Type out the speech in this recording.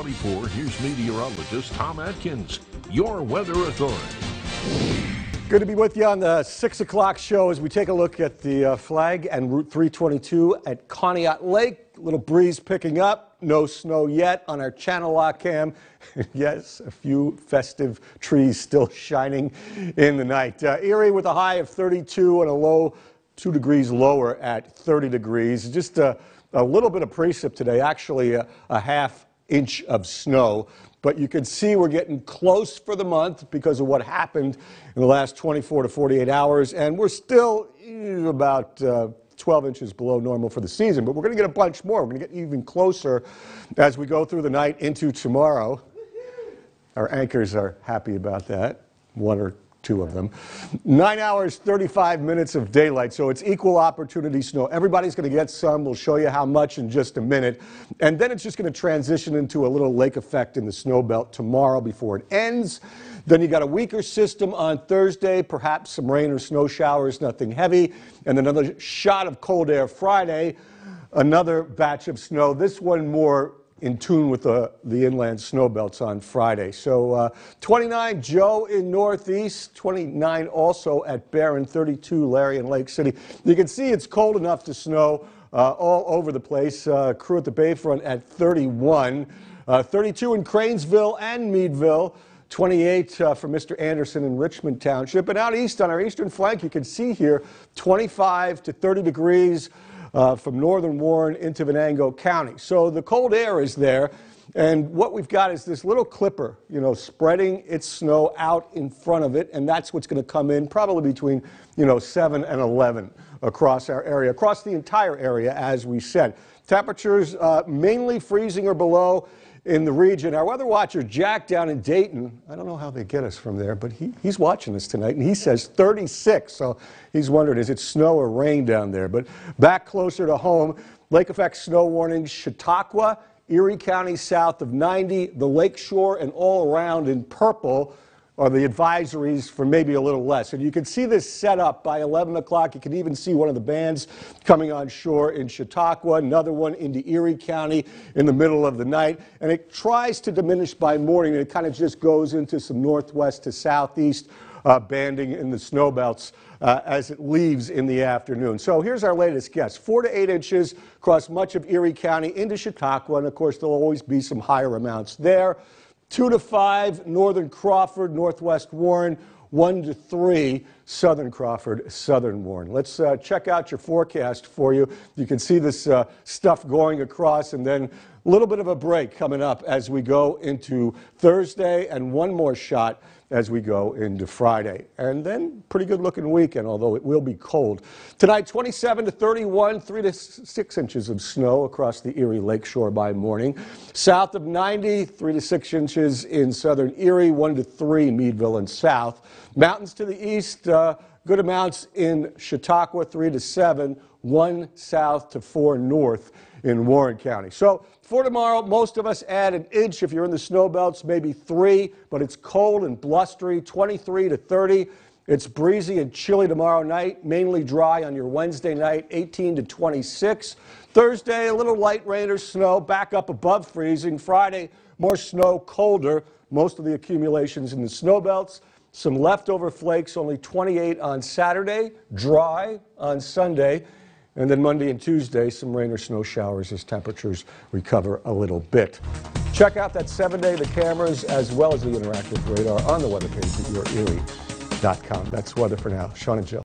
24, here's meteorologist Tom Atkins, your weather authority. Good to be with you on the 6 o'clock show as we take a look at the uh, flag and Route 322 at Conneaut Lake. A little breeze picking up, no snow yet on our channel lock cam. yes, a few festive trees still shining in the night. Uh, Erie with a high of 32 and a low 2 degrees lower at 30 degrees. Just a, a little bit of precip today, actually a, a half inch of snow. But you can see we're getting close for the month because of what happened in the last 24 to 48 hours. And we're still eh, about uh, 12 inches below normal for the season. But we're going to get a bunch more. We're going to get even closer as we go through the night into tomorrow. Our anchors are happy about that. One or two of them. Nine hours, 35 minutes of daylight, so it's equal opportunity snow. Everybody's going to get some. We'll show you how much in just a minute. And then it's just going to transition into a little lake effect in the snow belt tomorrow before it ends. Then you got a weaker system on Thursday, perhaps some rain or snow showers, nothing heavy, and another shot of cold air Friday another batch of snow, this one more in tune with the, the inland snow belts on Friday. So uh, 29 Joe in Northeast, 29 also at Barron, 32 Larry in Lake City. You can see it's cold enough to snow uh, all over the place. Uh, crew at the Bayfront at 31, uh, 32 in Cranesville and Meadville. 28 uh, for Mr. Anderson in Richmond Township. And out east on our eastern flank, you can see here 25 to 30 degrees uh, from northern Warren into Venango County. So the cold air is there. And what we've got is this little clipper, you know, spreading its snow out in front of it, and that's what's going to come in probably between, you know, 7 and 11 across our area, across the entire area, as we said. Temperatures uh, mainly freezing or below in the region. Our weather watcher, Jack, down in Dayton, I don't know how they get us from there, but he, he's watching us tonight, and he says 36. So he's wondering, is it snow or rain down there? But back closer to home, lake effect snow warnings, Chautauqua, Erie County south of 90, the lakeshore, and all around in purple are the advisories for maybe a little less. And you can see this set up by 11 o'clock. You can even see one of the bands coming on shore in Chautauqua, another one into Erie County in the middle of the night. And it tries to diminish by morning, and it kind of just goes into some northwest to southeast uh, banding in the snow belts uh, as it leaves in the afternoon. So here's our latest guess. Four to eight inches across much of Erie County into Chautauqua, and of course there'll always be some higher amounts there. Two to five, northern Crawford, northwest Warren, one to three southern Crawford, southern Warren. Let's uh, check out your forecast for you. You can see this uh, stuff going across and then a little bit of a break coming up as we go into Thursday and one more shot as we go into Friday. And then pretty good looking weekend, although it will be cold. Tonight, 27 to 31, 3 to 6 inches of snow across the Erie Lakeshore by morning. South of 90, 3 to 6 inches in southern Erie, 1 to 3 Meadville and south. Mountains to the east, uh, uh, good amounts in Chautauqua, 3 to 7, 1 south to 4 north in Warren County. So for tomorrow, most of us add an inch. If you're in the snow belts, maybe 3, but it's cold and blustery, 23 to 30. It's breezy and chilly tomorrow night, mainly dry on your Wednesday night, 18 to 26. Thursday, a little light rain or snow, back up above freezing. Friday, more snow, colder, most of the accumulations in the snow belts some leftover flakes, only 28 on Saturday, dry on Sunday, and then Monday and Tuesday, some rain or snow showers as temperatures recover a little bit. Check out that seven day, the cameras, as well as the interactive radar on the weather page at yourerie.com. That's weather for now. Sean and Jill.